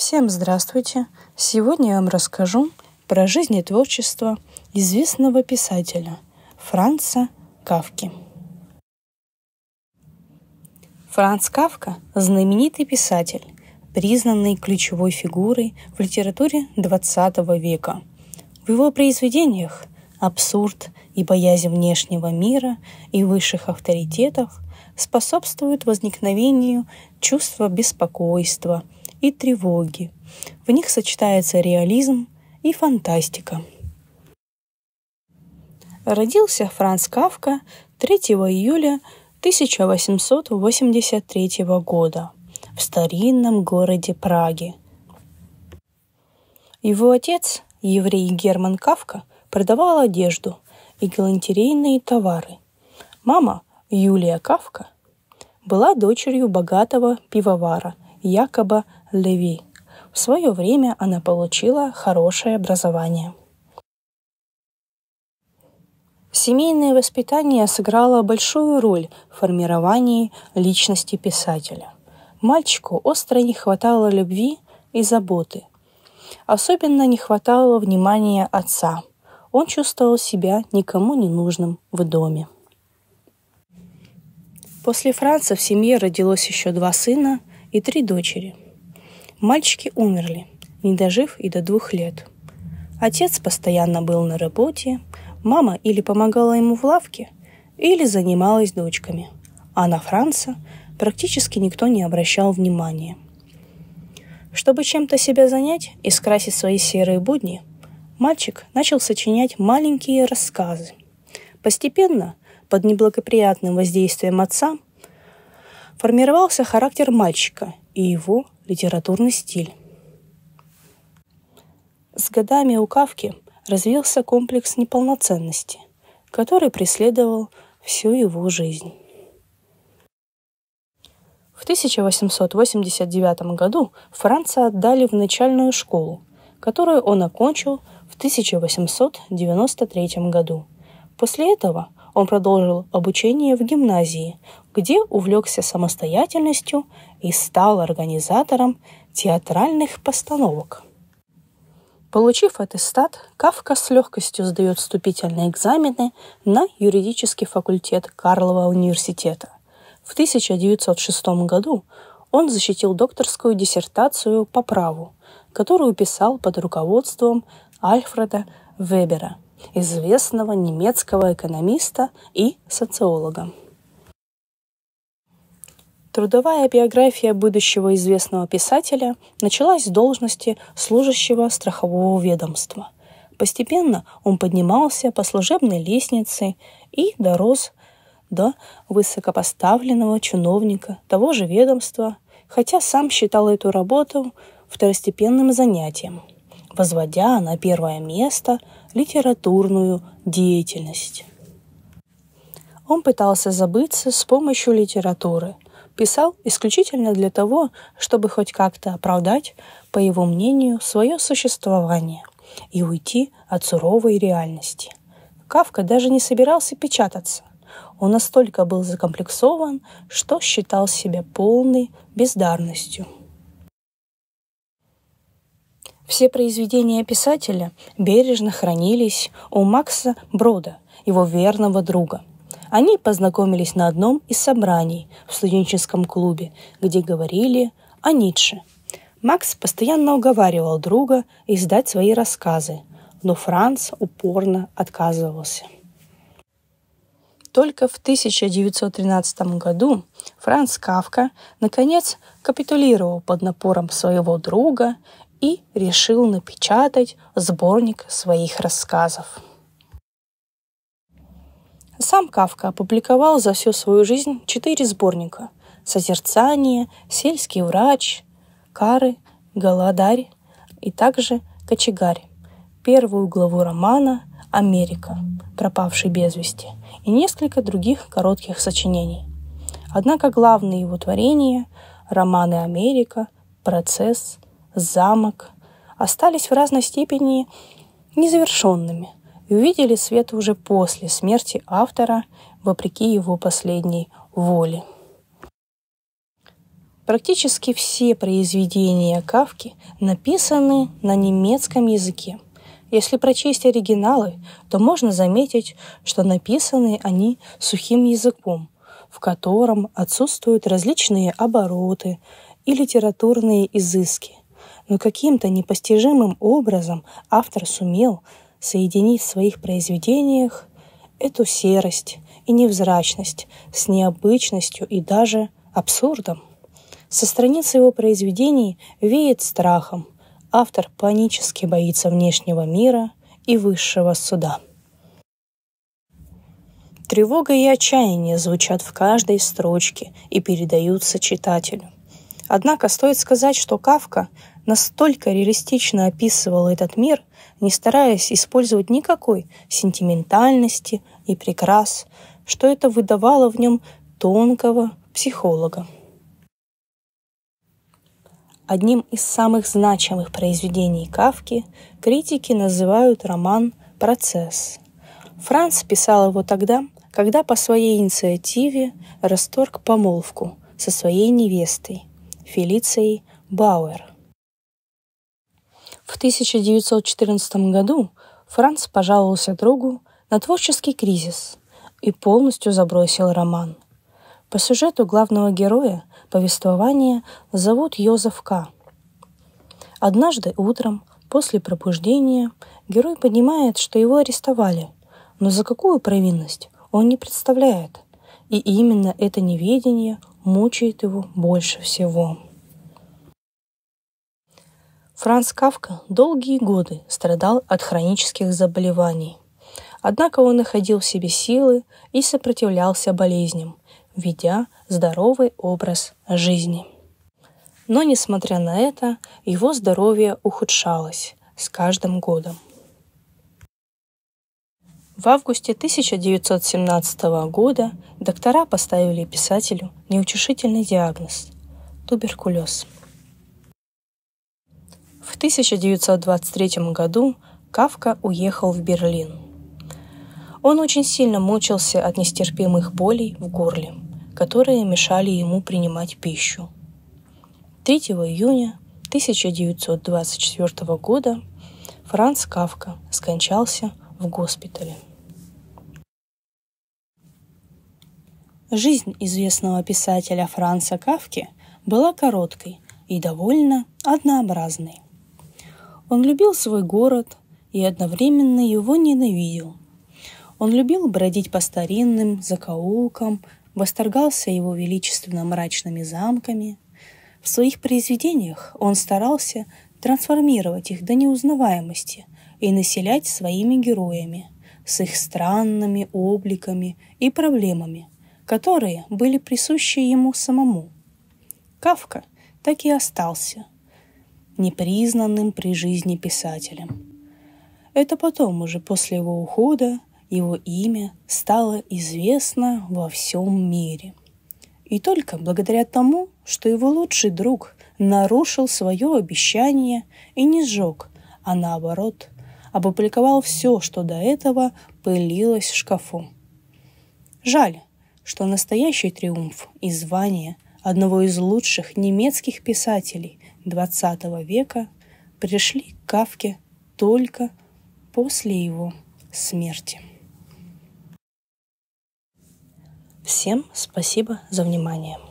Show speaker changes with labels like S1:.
S1: Всем здравствуйте! Сегодня я вам расскажу про жизнь и творчество известного писателя Франца Кавки. Франц Кавка – знаменитый писатель, признанный ключевой фигурой в литературе XX века. В его произведениях абсурд и боязнь внешнего мира и высших авторитетов способствуют возникновению чувства беспокойства – и тревоги. В них сочетается реализм и фантастика. Родился Франц Кавка 3 июля 1883 года в старинном городе Праге. Его отец, еврей Герман Кавка, продавал одежду и галантерейные товары. Мама, Юлия Кавка, была дочерью богатого пивовара Якоба Леви. В свое время она получила хорошее образование. Семейное воспитание сыграло большую роль в формировании личности писателя. Мальчику остро не хватало любви и заботы. Особенно не хватало внимания отца. Он чувствовал себя никому не нужным в доме. После Франца в семье родилось еще два сына и три дочери – Мальчики умерли, не дожив и до двух лет. Отец постоянно был на работе, мама или помогала ему в лавке, или занималась дочками, а на Франца практически никто не обращал внимания. Чтобы чем-то себя занять и скрасить свои серые будни, мальчик начал сочинять маленькие рассказы. Постепенно, под неблагоприятным воздействием отца, формировался характер мальчика и его литературный стиль. С годами у Кавки развился комплекс неполноценности, который преследовал всю его жизнь. В 1889 году Франца отдали в начальную школу, которую он окончил в 1893 году. После этого он продолжил обучение в гимназии, где увлекся самостоятельностью и стал организатором театральных постановок. Получив аттестат, Кавка с легкостью сдает вступительные экзамены на юридический факультет Карлова университета. В 1906 году он защитил докторскую диссертацию по праву, которую писал под руководством Альфреда Вебера, известного немецкого экономиста и социолога. Трудовая биография будущего известного писателя началась с должности служащего страхового ведомства. Постепенно он поднимался по служебной лестнице и дорос до высокопоставленного чиновника того же ведомства, хотя сам считал эту работу второстепенным занятием, возводя на первое место литературную деятельность. Он пытался забыться с помощью литературы – писал исключительно для того, чтобы хоть как-то оправдать, по его мнению, свое существование и уйти от суровой реальности. Кавка даже не собирался печататься. Он настолько был закомплексован, что считал себя полной бездарностью. Все произведения писателя бережно хранились у Макса Брода, его верного друга – они познакомились на одном из собраний в студенческом клубе, где говорили о Ницше. Макс постоянно уговаривал друга издать свои рассказы, но Франц упорно отказывался. Только в 1913 году Франц Кавка наконец капитулировал под напором своего друга и решил напечатать сборник своих рассказов. Сам Кавка опубликовал за всю свою жизнь четыре сборника «Созерцание», «Сельский врач», «Кары», «Голодарь» и также «Кочегарь». Первую главу романа «Америка. Пропавший без вести» и несколько других коротких сочинений. Однако главные его творения – романы «Америка», «Процесс», «Замок» – остались в разной степени незавершенными – и увидели свет уже после смерти автора, вопреки его последней воле. Практически все произведения Кавки написаны на немецком языке. Если прочесть оригиналы, то можно заметить, что написаны они сухим языком, в котором отсутствуют различные обороты и литературные изыски. Но каким-то непостижимым образом автор сумел соединить в своих произведениях эту серость и невзрачность с необычностью и даже абсурдом. Со страниц его произведений веет страхом. Автор панически боится внешнего мира и высшего суда. Тревога и отчаяние звучат в каждой строчке и передаются читателю. Однако стоит сказать, что Кавка настолько реалистично описывал этот мир, не стараясь использовать никакой сентиментальности и прикрас, что это выдавало в нем тонкого психолога. Одним из самых значимых произведений Кавки критики называют роман «Процесс». Франц писал его тогда, когда по своей инициативе расторг помолвку со своей невестой Фелицией Бауэр. В 1914 году Франц пожаловался другу на творческий кризис и полностью забросил роман. По сюжету главного героя повествования зовут Йозеф К. Однажды утром после пробуждения герой понимает, что его арестовали, но за какую провинность он не представляет. И именно это неведение мучает его больше всего. Франц Кавка долгие годы страдал от хронических заболеваний. Однако он находил в себе силы и сопротивлялся болезням, ведя здоровый образ жизни. Но, несмотря на это, его здоровье ухудшалось с каждым годом. В августе 1917 года доктора поставили писателю неутешительный диагноз – туберкулез – в 1923 году Кавка уехал в Берлин. Он очень сильно мучился от нестерпимых болей в горле, которые мешали ему принимать пищу. 3 июня 1924 года Франц Кавка скончался в госпитале. Жизнь известного писателя Франца Кавки была короткой и довольно однообразной. Он любил свой город и одновременно его ненавидел. Он любил бродить по старинным закоулкам, восторгался его величественно мрачными замками. В своих произведениях он старался трансформировать их до неузнаваемости и населять своими героями, с их странными обликами и проблемами, которые были присущи ему самому. Кавка так и остался – непризнанным при жизни писателем. Это потом уже после его ухода его имя стало известно во всем мире. И только благодаря тому, что его лучший друг нарушил свое обещание и не сжег, а наоборот, опубликовал все, что до этого пылилось в шкафу. Жаль, что настоящий триумф и звание одного из лучших немецких писателей XX века пришли к Кавке только после его смерти. Всем спасибо за внимание.